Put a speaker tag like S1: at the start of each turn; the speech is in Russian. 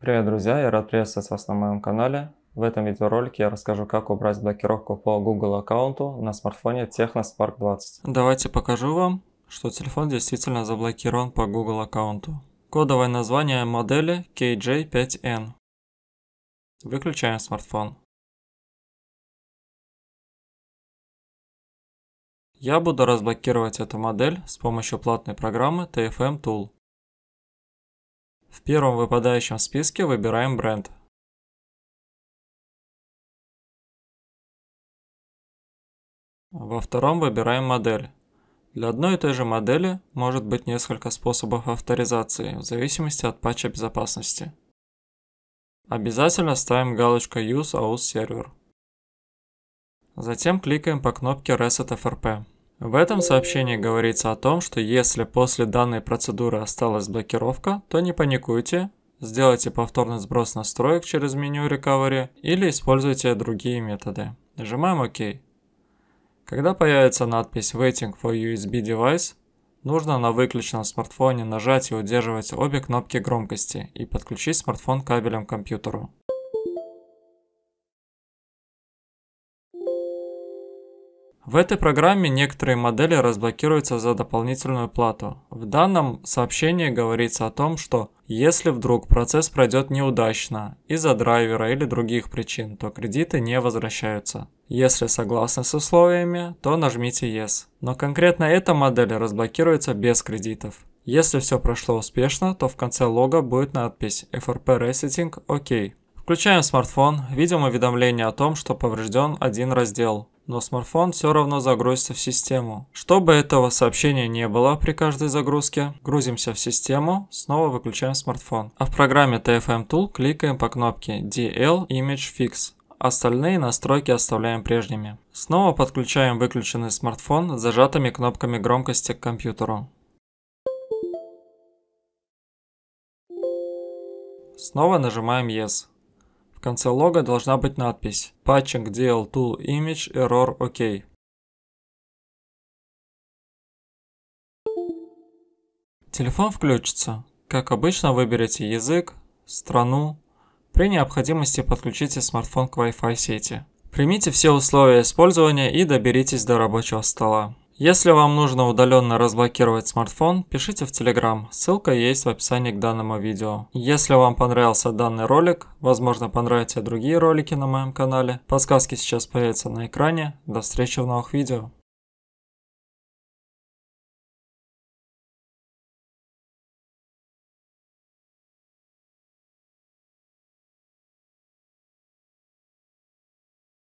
S1: Привет, друзья! Я рад приветствовать вас на моем канале. В этом видеоролике я расскажу, как убрать блокировку по Google аккаунту на смартфоне TechnoSpark 20. Давайте покажу вам, что телефон действительно заблокирован по Google аккаунту. Кодовое название модели KJ5N. Выключаем смартфон. Я буду разблокировать эту модель с помощью платной программы TFM Tool. В первом выпадающем списке выбираем бренд. Во втором выбираем модель. Для одной и той же модели может быть несколько способов авторизации, в зависимости от патча безопасности. Обязательно ставим галочку Use AUS Server. Затем кликаем по кнопке Reset FRP. В этом сообщении говорится о том, что если после данной процедуры осталась блокировка, то не паникуйте, сделайте повторный сброс настроек через меню Recovery или используйте другие методы. Нажимаем ОК. Когда появится надпись Waiting for USB Device, нужно на выключенном смартфоне нажать и удерживать обе кнопки громкости и подключить смартфон кабелем к компьютеру. В этой программе некоторые модели разблокируются за дополнительную плату. В данном сообщении говорится о том, что если вдруг процесс пройдет неудачно из-за драйвера или других причин, то кредиты не возвращаются. Если согласны с условиями, то нажмите Yes. Но конкретно эта модель разблокируется без кредитов. Если все прошло успешно, то в конце лога будет надпись FRP Resetting OK. Включаем смартфон, видим уведомление о том, что поврежден один раздел но смартфон все равно загрузится в систему. Чтобы этого сообщения не было при каждой загрузке, грузимся в систему, снова выключаем смартфон. А в программе TFM Tool кликаем по кнопке DL Image Fix. Остальные настройки оставляем прежними. Снова подключаем выключенный смартфон с зажатыми кнопками громкости к компьютеру. Снова нажимаем Yes. В конце лога должна быть надпись Patching DL Tool Image Error OK. Телефон включится. Как обычно, выберите язык, страну. При необходимости подключите смартфон к Wi-Fi сети. Примите все условия использования и доберитесь до рабочего стола. Если вам нужно удаленно разблокировать смартфон, пишите в Telegram, ссылка есть в описании к данному видео. Если вам понравился данный ролик, возможно понравятся другие ролики на моем канале, подсказки сейчас появятся на экране, до встречи в новых видео.